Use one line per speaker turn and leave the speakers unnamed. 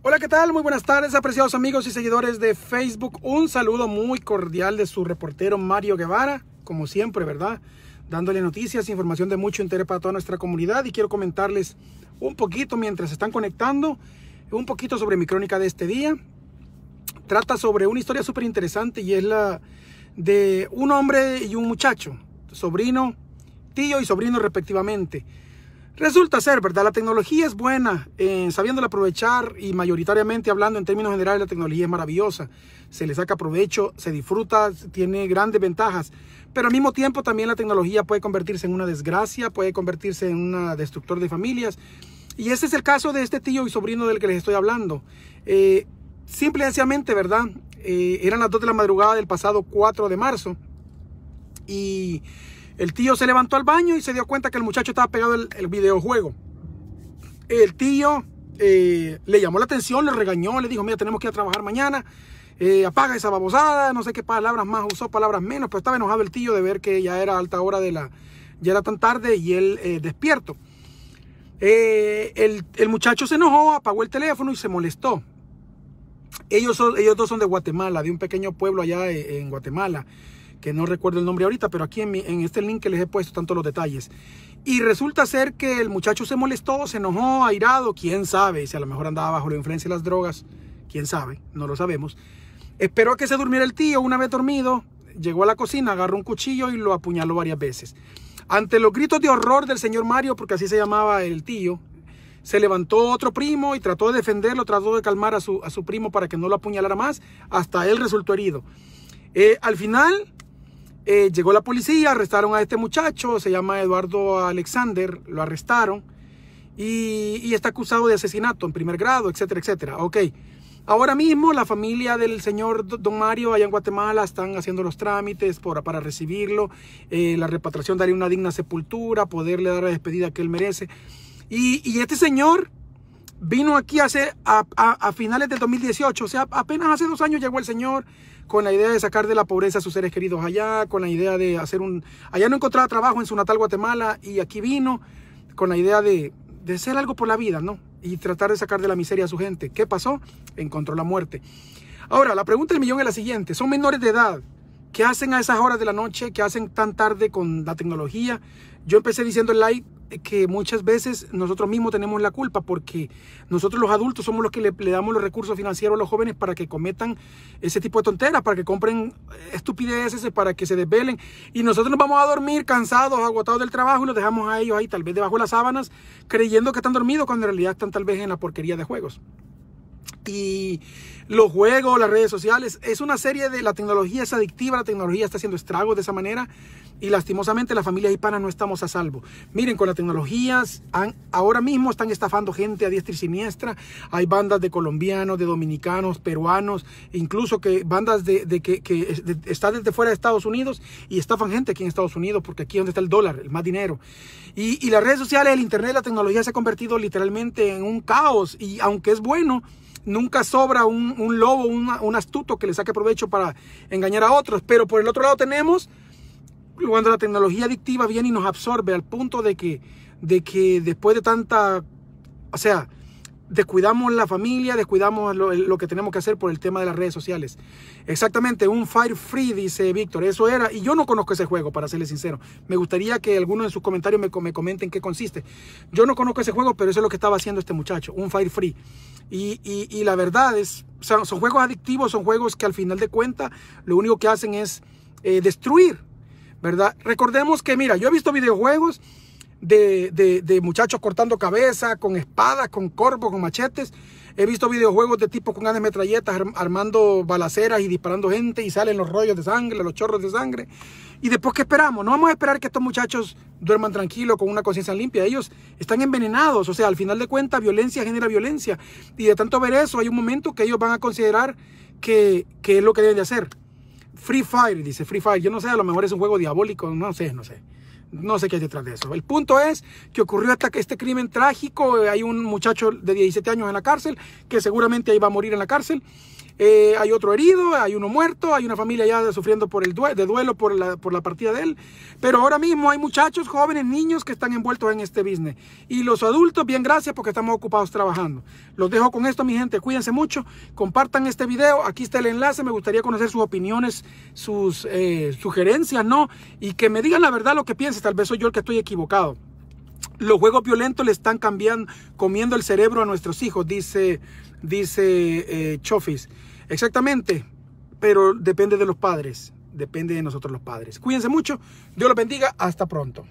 Hola, ¿qué tal? Muy buenas tardes, apreciados amigos y seguidores de Facebook. Un saludo muy cordial de su reportero Mario Guevara, como siempre, ¿verdad? Dándole noticias, información de mucho interés para toda nuestra comunidad y quiero comentarles un poquito mientras se están conectando, un poquito sobre mi crónica de este día. Trata sobre una historia súper interesante y es la de un hombre y un muchacho, sobrino, tío y sobrino respectivamente. Resulta ser, ¿verdad? La tecnología es buena, eh, sabiéndola aprovechar y mayoritariamente hablando en términos generales, la tecnología es maravillosa. Se le saca provecho, se disfruta, tiene grandes ventajas. Pero al mismo tiempo también la tecnología puede convertirse en una desgracia, puede convertirse en un destructor de familias. Y ese es el caso de este tío y sobrino del que les estoy hablando. Eh, simple y sencillamente, ¿verdad? Eh, eran las 2 de la madrugada del pasado 4 de marzo. Y el tío se levantó al baño y se dio cuenta que el muchacho estaba pegado el, videojuego. El tío eh, le llamó la atención, le regañó, le dijo, mira, tenemos que ir a trabajar mañana. Eh, apaga esa babosada, no sé qué palabras más usó, palabras menos, pero estaba enojado el tío de ver que ya era alta hora de la, ya era tan tarde y él eh, despierto. el, muchacho se enojó, apagó el teléfono y se molestó. Ellos, ellos dos son de Guatemala, de un pequeño pueblo allá en Guatemala que no recuerdo el nombre ahorita, pero aquí en, este link que les he puesto tanto los detalles. Y resulta ser que el muchacho se molestó, se enojó, airado, quién sabe, si a lo mejor andaba bajo la influencia de las drogas, quién sabe, no lo sabemos. Esperó a que se durmiera el tío, una vez dormido, llegó a la cocina, agarró un cuchillo y lo apuñaló varias veces. Ante los gritos de horror del señor Mario, porque así se llamaba el tío, se levantó otro primo y trató de defenderlo, trató de calmar a su, primo para que no lo apuñalara más, hasta él resultó herido. Eh, al final, eh, llegó la policía, arrestaron a este muchacho, se llama Eduardo Alexander, lo arrestaron y, está acusado de asesinato en primer grado, etcétera, etcétera. Ok. Ahora mismo la familia del señor Don Mario allá en Guatemala están haciendo los trámites para recibirlo, eh, la repatriación, darle una digna sepultura, poderle dar la despedida que él merece. Y, y este señor Vino aquí hace, a, finales del 2018, o sea, apenas hace dos años llegó el Señor con la idea de sacar de la pobreza a sus seres queridos allá, con la idea de hacer un... Allá no encontraba trabajo en su natal Guatemala y aquí vino con la idea de, de hacer algo por la vida, ¿no? Y tratar de sacar de la miseria a su gente. ¿Qué pasó? Encontró la muerte. Ahora, la pregunta del millón es la siguiente. Son menores de edad. ¿Qué hacen a esas horas de la noche? ¿Qué hacen tan tarde con la tecnología? Yo empecé diciendo el like que muchas veces nosotros mismos tenemos la culpa porque nosotros los adultos somos los que le, damos los recursos financieros a los jóvenes para que cometan ese tipo de tonteras, para que compren eh, estupideces, para que se desvelen. Y nosotros nos vamos a dormir cansados, agotados del trabajo y los dejamos a ellos ahí tal vez debajo de las sábanas creyendo que están dormidos cuando en realidad están tal vez en la porquería de juegos. Y los juegos, las redes sociales. Es una serie de la tecnología es adictiva, la tecnología está haciendo estragos de esa manera y lastimosamente la familia hispana no estamos a salvo. Miren, con las tecnologías han, ahora mismo están estafando gente a diestra y siniestra. Hay bandas de colombianos, de dominicanos, peruanos, incluso que bandas de, que, están desde fuera de Estados Unidos y estafan gente aquí en Estados Unidos porque aquí es donde está el dólar, el más dinero. Y, y las redes sociales, el internet, la tecnología se ha convertido literalmente en un caos y aunque es bueno, nunca sobra un, lobo, un astuto que le saque provecho para engañar a otros. Pero por el otro lado tenemos cuando la tecnología adictiva viene y nos absorbe al punto de que, de que después de tanta, o sea, descuidamos la familia, descuidamos lo, que tenemos que hacer por el tema de las redes sociales. Exactamente, un Fire Free, dice Víctor. Eso era, y yo no conozco ese juego, para serles sincero. Me gustaría que alguno de sus comentarios me, comenten qué consiste. Yo no conozco ese juego, pero eso es lo que estaba haciendo este muchacho, un Fire Free. Y, la verdad es, son, juegos adictivos, son juegos que al final de cuenta lo único que hacen es eh, destruir, ¿verdad? Recordemos que, mira, yo he visto videojuegos de, muchachos cortando cabeza con espadas, con corvos, con machetes. He visto videojuegos de tipos con grandes metralletas armando balaceras y disparando gente y salen los rollos de sangre, los chorros de sangre. ¿Y después qué esperamos? No vamos a esperar que estos muchachos duerman tranquilos con una conciencia limpia. Ellos están envenenados. O sea, al final de cuentas, violencia genera violencia. Y de tanto ver eso, hay un momento que ellos van a considerar que, que es lo que deben de hacer. Free Fire, dice Free Fire. Yo no sé, a lo mejor es un juego diabólico, no sé, no sé. No sé qué hay detrás de eso. El punto es que ocurrió hasta que este crimen trágico. Eh, hay un muchacho de 17 años en la cárcel que seguramente iba a morir en la cárcel. Eh, hay otro herido, hay uno muerto, hay una familia ya sufriendo por el de duelo por la, partida de él. Pero ahora mismo hay muchachos, jóvenes, niños que están envueltos en este business. Y los adultos, bien gracias porque estamos ocupados trabajando. Los dejo con esto, mi gente. Cuídense mucho. Compartan este video. Aquí está el enlace. Me gustaría conocer sus opiniones, sus eh, sugerencias, ¿no? Y que me digan la verdad lo que piensen Tal vez soy yo el que estoy equivocado. Los juegos violentos le están cambiando, comiendo el cerebro a nuestros hijos, dice, dice eh, Chofis. Exactamente, pero depende de los padres, depende de nosotros los padres. Cuídense mucho, Dios los bendiga, hasta pronto.